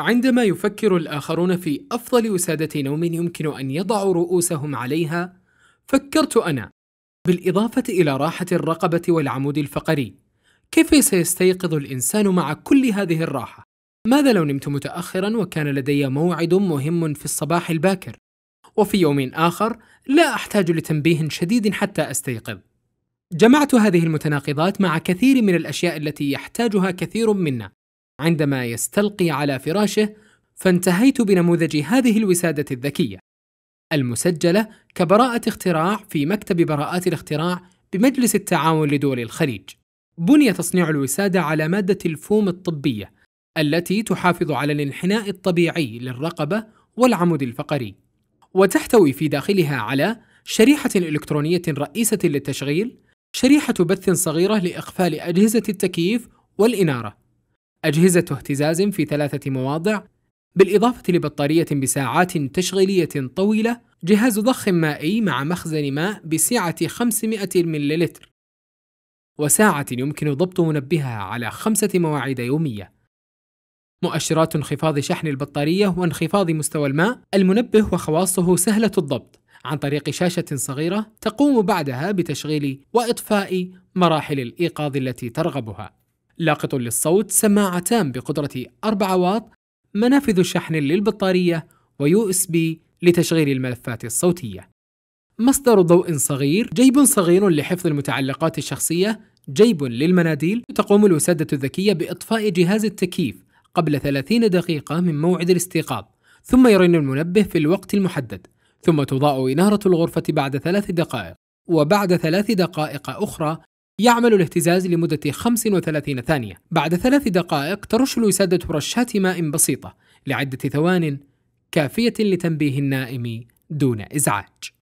عندما يفكر الآخرون في أفضل وسادة نوم يمكن أن يضعوا رؤوسهم عليها، فكرت أنا، بالإضافة إلى راحة الرقبة والعمود الفقري، كيف سيستيقظ الإنسان مع كل هذه الراحة؟ ماذا لو نمت متأخرا وكان لدي موعد مهم في الصباح الباكر؟ وفي يوم آخر لا أحتاج لتنبيه شديد حتى أستيقظ. جمعت هذه المتناقضات مع كثير من الأشياء التي يحتاجها كثير منا، عندما يستلقي على فراشه فانتهيت بنموذج هذه الوسادة الذكية المسجلة كبراءة اختراع في مكتب براءات الاختراع بمجلس التعاون لدول الخليج. بني تصنيع الوسادة على مادة الفوم الطبية التي تحافظ على الانحناء الطبيعي للرقبة والعمود الفقري، وتحتوي في داخلها على شريحة إلكترونية رئيسة للتشغيل، شريحة بث صغيرة لإقفال أجهزة التكييف والإنارة، أجهزة اهتزاز في ثلاثة مواضع بالإضافة لبطارية بساعات تشغيلية طويلة جهاز ضخ مائي مع مخزن ماء بسعة 500 مللتر وساعة يمكن ضبط منبهها على خمسة مواعيد يومية مؤشرات انخفاض شحن البطارية وانخفاض مستوى الماء المنبه وخواصه سهلة الضبط عن طريق شاشة صغيرة تقوم بعدها بتشغيل وإطفاء مراحل الإيقاظ التي ترغبها لاقط للصوت سماعتان بقدرة 4 واط منافذ شحن للبطارية ويو اس بي لتشغيل الملفات الصوتية مصدر ضوء صغير جيب صغير لحفظ المتعلقات الشخصية جيب للمناديل تقوم الوسادة الذكية بإطفاء جهاز التكييف قبل 30 دقيقة من موعد الاستيقاظ ثم يرن المنبه في الوقت المحدد ثم تضاء إنارة الغرفة بعد ثلاث دقائق وبعد ثلاث دقائق أخرى يعمل الاهتزاز لمدة 35 ثانية بعد ثلاث دقائق ترش الوسادة رشات ماء بسيطة لعدة ثوان كافية لتنبيه النائم دون إزعاج